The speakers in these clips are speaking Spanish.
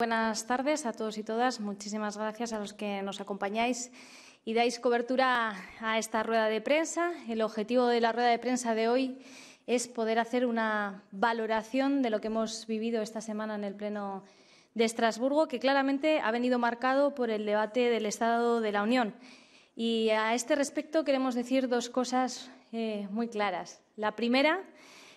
Buenas tardes a todos y todas. Muchísimas gracias a los que nos acompañáis y dais cobertura a esta rueda de prensa. El objetivo de la rueda de prensa de hoy es poder hacer una valoración de lo que hemos vivido esta semana en el Pleno de Estrasburgo, que claramente ha venido marcado por el debate del Estado de la Unión. Y a este respecto queremos decir dos cosas eh, muy claras. La primera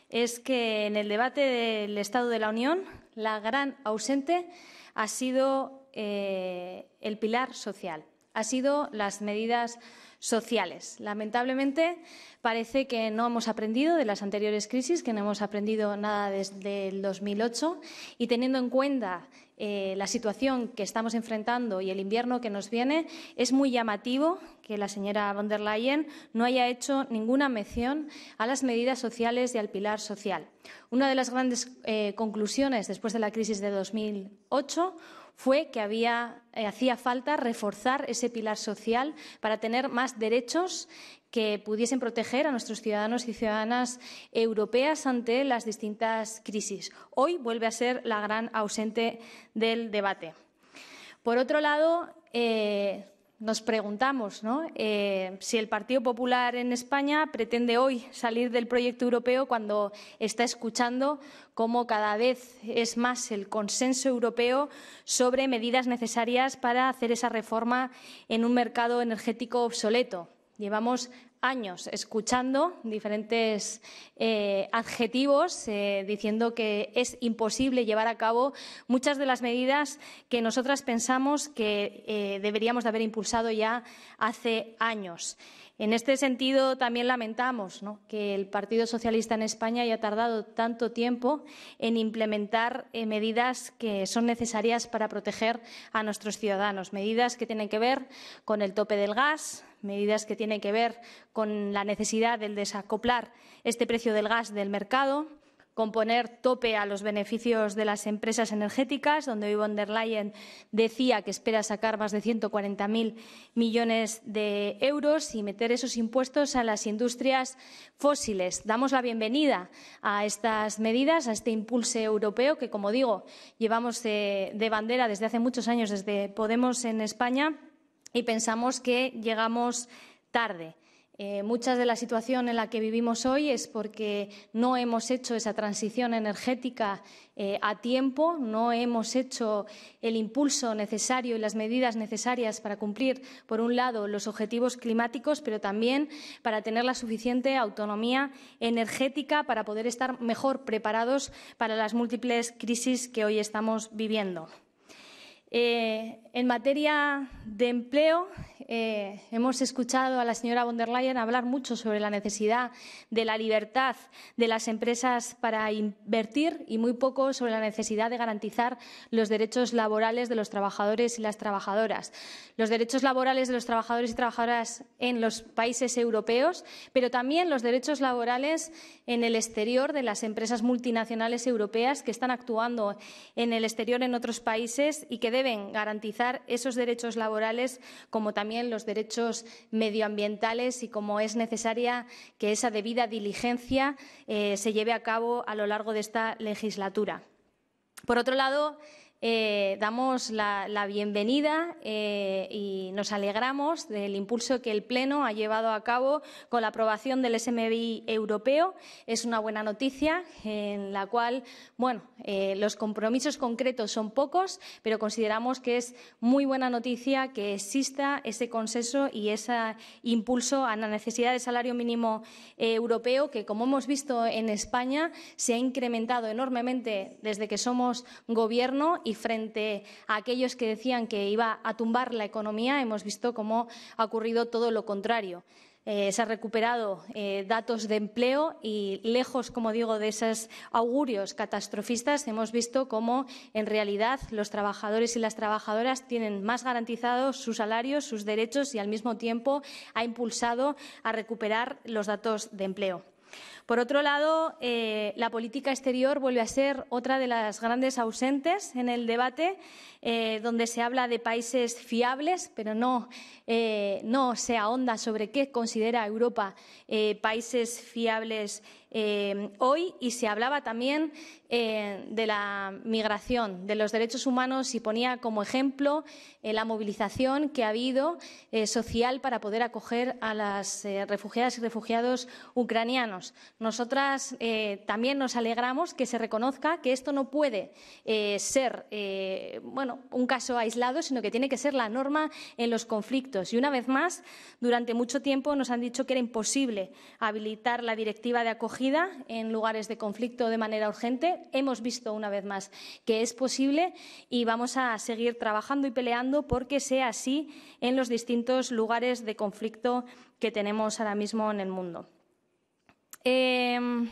es que en el debate del Estado de la Unión, la gran ausente ha sido eh, el pilar social ha sido las medidas sociales. Lamentablemente, parece que no hemos aprendido de las anteriores crisis, que no hemos aprendido nada desde el 2008 y teniendo en cuenta eh, la situación que estamos enfrentando y el invierno que nos viene, es muy llamativo que la señora von der Leyen no haya hecho ninguna mención a las medidas sociales y al pilar social. Una de las grandes eh, conclusiones después de la crisis de 2008 fue que eh, hacía falta reforzar ese pilar social para tener más derechos que pudiesen proteger a nuestros ciudadanos y ciudadanas europeas ante las distintas crisis. Hoy vuelve a ser la gran ausente del debate. Por otro lado, eh, nos preguntamos eh, si el Partido Popular en España pretende hoy salir del proyecto europeo cuando está escuchando cómo cada vez es más el consenso europeo sobre medidas necesarias para hacer esa reforma en un mercado energético obsoleto. Llevamos años escuchando diferentes eh, adjetivos eh, diciendo que es imposible llevar a cabo muchas de las medidas que nosotras pensamos que eh, deberíamos de haber impulsado ya hace años. En este sentido, también lamentamos que el Partido Socialista en España haya tardado tanto tiempo en implementar medidas que son necesarias para proteger a nuestros ciudadanos, medidas que tienen que ver con el tope del gas, medidas que tienen que ver con la necesidad de desacoplar este precio del gas del mercado, con poner tope a los beneficios de las empresas energéticas, donde hoy von der Leyen decía que espera sacar más de 140.000 millones de euros y meter esos impuestos a las industrias fósiles. Damos la bienvenida a estas medidas, a este impulso europeo que, como digo, llevamos de, eh, de bandera desde hace muchos años, desde Podemos en España y pensamos que llegamos tarde. Eh, muchas de la situación en la que vivimos hoy es porque no hemos hecho esa transición energética eh, a tiempo, no hemos hecho el impulso necesario y las medidas necesarias para cumplir, por un lado, los objetivos climáticos, pero también para tener la suficiente autonomía energética para poder estar mejor preparados para las múltiples crisis que hoy estamos viviendo. Eh, en materia de empleo, eh, hemos escuchado a la señora von der Leyen hablar mucho sobre la necesidad de la libertad de las empresas para invertir y muy poco sobre la necesidad de garantizar los derechos laborales de los trabajadores y las trabajadoras. Los derechos laborales de los trabajadores y trabajadoras en los países europeos, pero también los derechos laborales en el exterior de las empresas multinacionales europeas que están actuando en el exterior en otros países y que deben garantizar esos derechos laborales como también los derechos medioambientales y como es necesaria que esa debida diligencia eh, se lleve a cabo a lo largo de esta legislatura. Por otro lado, eh, damos la, bienvenida eh, y nos alegramos del impulso que el Pleno ha llevado a cabo con la aprobación del SMBI europeo. Es una buena noticia en la cual, bueno, eh, los compromisos concretos son pocos, pero consideramos que es muy buena noticia que exista ese consenso y ese impulso a la necesidad de salario mínimo europeo que, como hemos visto en España, se ha incrementado enormemente desde que somos Gobierno y frente a aquellos que decían que iba a tumbar la economía, hemos visto cómo ha ocurrido todo lo contrario. Eh, se han recuperado eh, datos de empleo y lejos, como digo, de esos augurios catastrofistas, hemos visto cómo en realidad los trabajadores y las trabajadoras tienen más garantizados sus salarios, sus derechos y al mismo tiempo ha impulsado a recuperar los datos de empleo. Por otro lado, eh, la política exterior vuelve a ser otra de las grandes ausentes en el debate, eh, donde se habla de países fiables, pero no, eh, no se ahonda sobre qué considera Europa países fiables hoy. Y se hablaba también de la migración, de los derechos humanos y ponía como ejemplo la movilización que ha habido social para poder acoger a las refugiadas y refugiados ucranianos. Nosotras eh, también nos alegramos que se reconozca que esto no puede eh, ser eh, bueno, un caso aislado, sino que tiene que ser la norma en los conflictos. Y una vez más, durante mucho tiempo nos han dicho que era imposible habilitar la directiva de acogida en lugares de conflicto de manera urgente. Hemos visto una vez más que es posible y vamos a seguir trabajando y peleando porque sea así en los distintos lugares de conflicto que tenemos ahora mismo en el mundo. Em,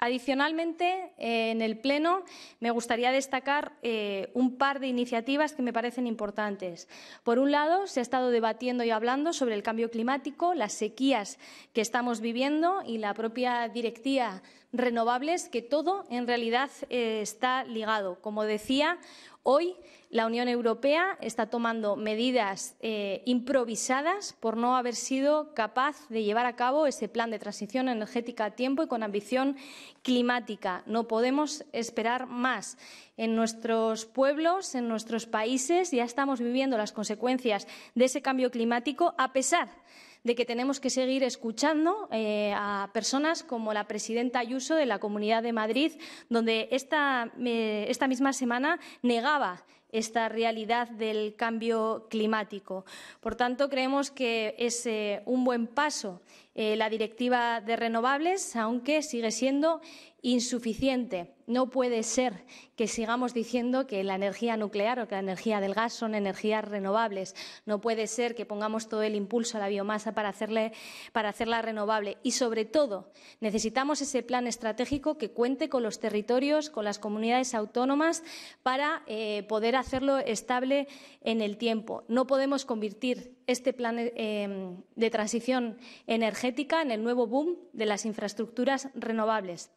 adicionalmente, eh, en el Pleno me gustaría destacar eh, un par de iniciativas que me parecen importantes. Por un lado, se ha estado debatiendo y hablando sobre el cambio climático, las sequías que estamos viviendo y la propia directiva renovables, que todo en realidad eh, está ligado. Como decía, hoy la Unión Europea está tomando medidas eh, improvisadas por no haber sido capaz de llevar a cabo ese plan de transición energética a tiempo y con ambición climática. No podemos esperar más. En nuestros pueblos, en nuestros países, ya estamos viviendo las consecuencias de ese cambio climático, a pesar de de que tenemos que seguir escuchando eh, a personas como la presidenta Ayuso de la Comunidad de Madrid, donde eh, esta, misma semana negaba esta realidad del cambio climático. Por tanto, creemos que es eh, un buen paso la directiva de renovables, aunque sigue siendo insuficiente no puede ser que sigamos diciendo que la energía nuclear o que la energía del gas son energías renovables. No puede ser que pongamos todo el impulso a la biomasa para, hacerla renovable. Y sobre todo, necesitamos ese plan estratégico que cuente con los territorios, con las comunidades autónomas, para eh, poder hacerlo estable en el tiempo. No podemos convertir este plan eh, de transición energética en el nuevo boom de las infraestructuras renovables.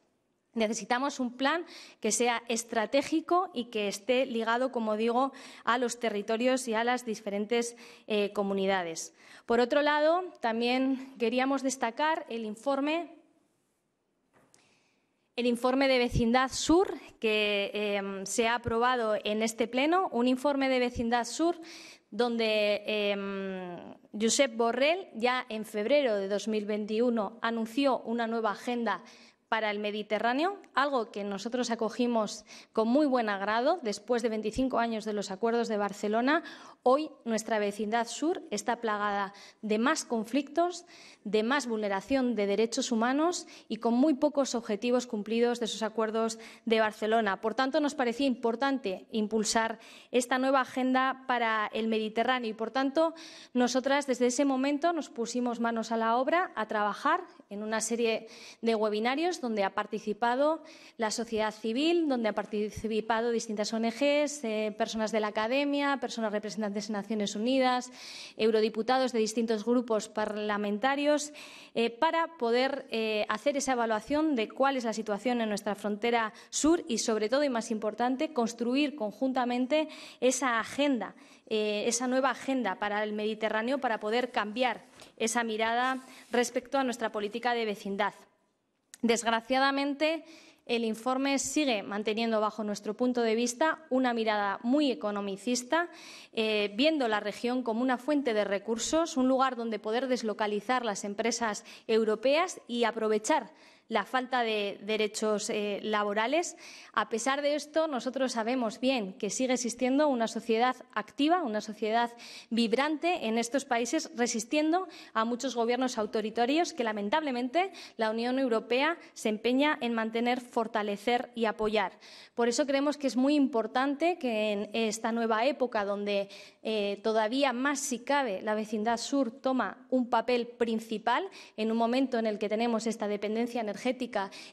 Necesitamos un plan que sea estratégico y que esté ligado, como digo, a los territorios y a las diferentes eh, comunidades. Por otro lado, también queríamos destacar el informe el informe de Vecindad Sur que em, se ha aprobado en este pleno, un informe de Vecindad Sur donde em, Josep Borrell ya en febrero de 2021 anunció una nueva agenda para el Mediterráneo, algo que nosotros acogimos con muy buen agrado después de 25 años de los acuerdos de Barcelona. Hoy nuestra vecindad sur está plagada de más conflictos, de más vulneración de derechos humanos y con muy pocos objetivos cumplidos de esos acuerdos de Barcelona. Por tanto, nos parecía importante impulsar esta nueva agenda para el Mediterráneo y, por tanto, nosotras desde ese momento nos pusimos manos a la obra a trabajar en una serie de webinarios donde ha participado la sociedad civil, donde ha participado distintas ONGs, eh, personas de la academia, personas representantes de Naciones Unidas, eurodiputados de distintos grupos parlamentarios, eh, para poder eh, hacer esa evaluación de cuál es la situación en nuestra frontera sur y, sobre todo y más importante, construir conjuntamente esa agenda, esa nueva agenda para el Mediterráneo para poder cambiar esa mirada respecto a nuestra política de vecindad. Desgraciadamente, el informe sigue manteniendo, bajo nuestro punto de vista, una mirada muy economicista, eh, viendo la región como una fuente de recursos, un lugar donde poder deslocalizar las empresas europeas y aprovechar la falta de derechos eh, laborales. A pesar de esto, nosotros sabemos bien que sigue existiendo una sociedad activa, una sociedad vibrante en estos países, resistiendo a muchos gobiernos autoritarios que, lamentablemente, la Unión Europea se empeña en mantener, fortalecer y apoyar. Por eso creemos que es muy importante que en esta nueva época, donde eh, todavía más si cabe la vecindad sur toma un papel principal, en un momento en el que tenemos esta dependencia energética,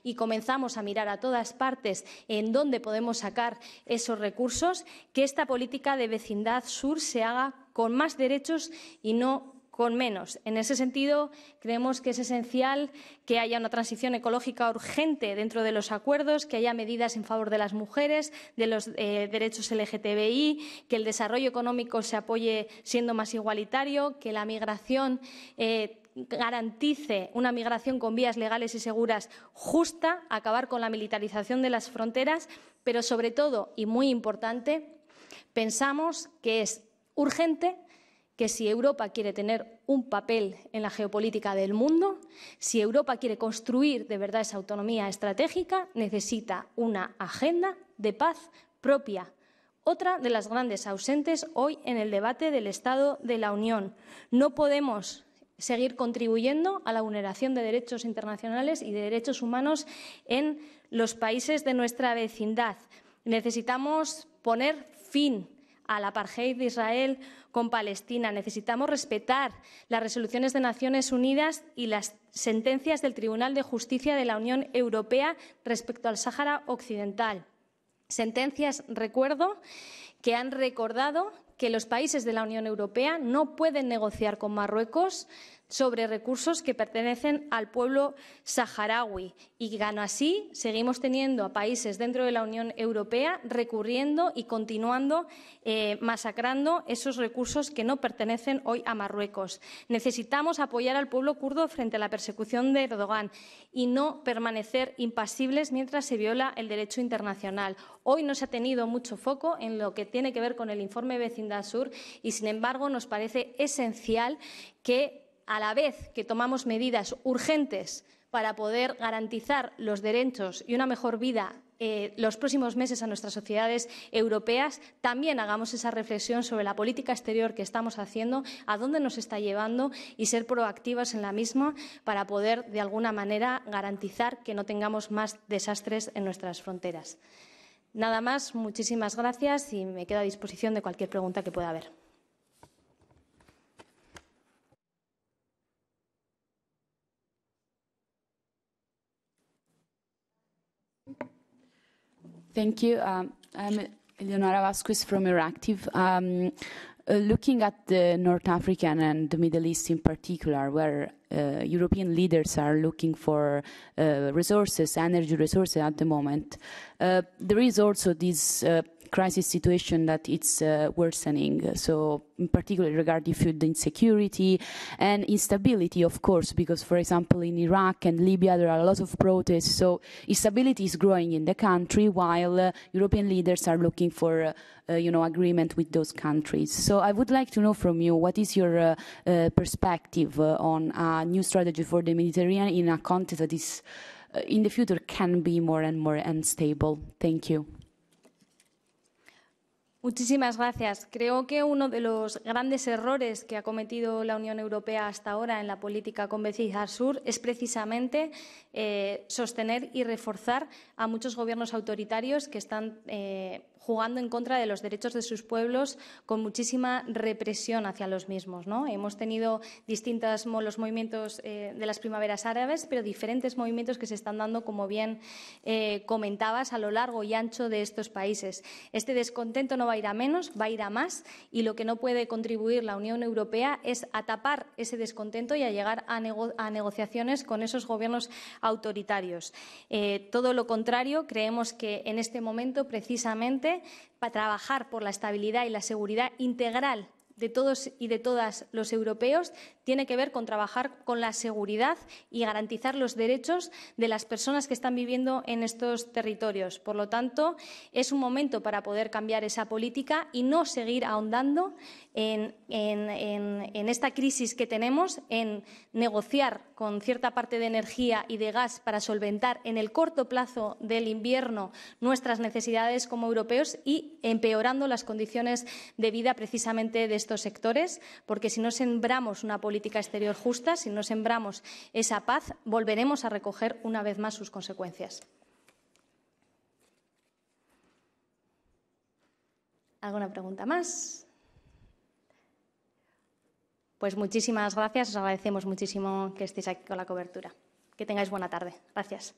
y comenzamos a mirar a todas partes en dónde podemos sacar esos recursos, que esta política de vecindad sur se haga con más derechos y no con menos. En ese sentido, creemos que es esencial que haya una transición ecológica urgente dentro de los acuerdos, que haya medidas en favor de las mujeres, de los eh, derechos LGTBI, que el desarrollo económico se apoye siendo más igualitario, que la migración eh, garantice una migración con vías legales y seguras justa, acabar con la militarización de las fronteras, pero sobre todo, y muy importante, pensamos que es urgente que si Europa quiere tener un papel en la geopolítica del mundo, si Europa quiere construir de verdad esa autonomía estratégica, necesita una agenda de paz propia, otra de las grandes ausentes hoy en el debate del Estado de la Unión. No podemos seguir contribuyendo a la vulneración de derechos internacionales y de derechos humanos en los países de nuestra vecindad. Necesitamos poner fin al apartheid de Israel con Palestina. Necesitamos respetar las resoluciones de Naciones Unidas y las sentencias del Tribunal de Justicia de la Unión Europea respecto al Sáhara Occidental. Sentencias, recuerdo, que han recordado que los países de la Unión Europea no pueden negociar con Marruecos sobre recursos que pertenecen al pueblo saharaui y gano así seguimos teniendo a países dentro de la Unión Europea recurriendo y continuando eh, masacrando esos recursos que no pertenecen hoy a Marruecos. Necesitamos apoyar al pueblo kurdo frente a la persecución de Erdogan y no permanecer impasibles mientras se viola el derecho internacional. Hoy no se ha tenido mucho foco en lo que tiene que ver con el informe Vecindad Sur y, sin embargo, nos parece esencial que a la vez que tomamos medidas urgentes para poder garantizar los derechos y una mejor vida eh, los próximos meses a nuestras sociedades europeas, también hagamos esa reflexión sobre la política exterior que estamos haciendo, a dónde nos está llevando y ser proactivas en la misma para poder, de alguna manera, garantizar que no tengamos más desastres en nuestras fronteras. Nada más, muchísimas gracias y me quedo a disposición de cualquier pregunta que pueda haber. Thank you. Um, I'm Eleonora Vasquez from Euractiv. Um, uh, looking at the North African and the Middle East in particular, where uh, European leaders are looking for uh, resources, energy resources at the moment, uh, there is also this uh, crisis situation that it's uh, worsening. So in particular, regarding food insecurity and instability, of course, because for example in Iraq and Libya there are a lot of protests. So instability is growing in the country while uh, European leaders are looking for, uh, uh you know, agreement with those countries. So I would like to know from you what is your uh, uh, perspective on a new strategy for the Mediterranean in a context that is in the future can be more and more unstable. Thank you. Muchísimas gracias. Creo que uno de los grandes errores que ha cometido la Unión Europea hasta ahora en la política con vecindad sur es precisamente eh, sostener y reforzar a muchos gobiernos autoritarios que están eh, jugando en contra de los derechos de sus pueblos con muchísima represión hacia los mismos. ¿no? Hemos tenido distintos los movimientos eh, de las primaveras árabes, pero diferentes movimientos que se están dando, como bien eh, comentabas, a lo largo y ancho de estos países. Este descontento no va a ir a menos, va a ir a más y lo que no puede contribuir la Unión Europea es a tapar ese descontento y a llegar a, a negociaciones con esos gobiernos autoritarios. Eh, todo lo contrario, creemos que en este momento, precisamente, para trabajar por la estabilidad y la seguridad integral de todos y de todas los europeos tiene que ver con trabajar con la seguridad y garantizar los derechos de las personas que están viviendo en estos territorios. Por lo tanto, es un momento para poder cambiar esa política y no seguir ahondando en, esta crisis que tenemos, en negociar con cierta parte de energía y de gas para solventar en el corto plazo del invierno nuestras necesidades como europeos y empeorando las condiciones de vida precisamente de este estos sectores, porque si no sembramos una política exterior justa, si no sembramos esa paz, volveremos a recoger una vez más sus consecuencias. ¿Alguna pregunta más? Pues muchísimas gracias, os agradecemos muchísimo que estéis aquí con la cobertura. Que tengáis buena tarde. Gracias.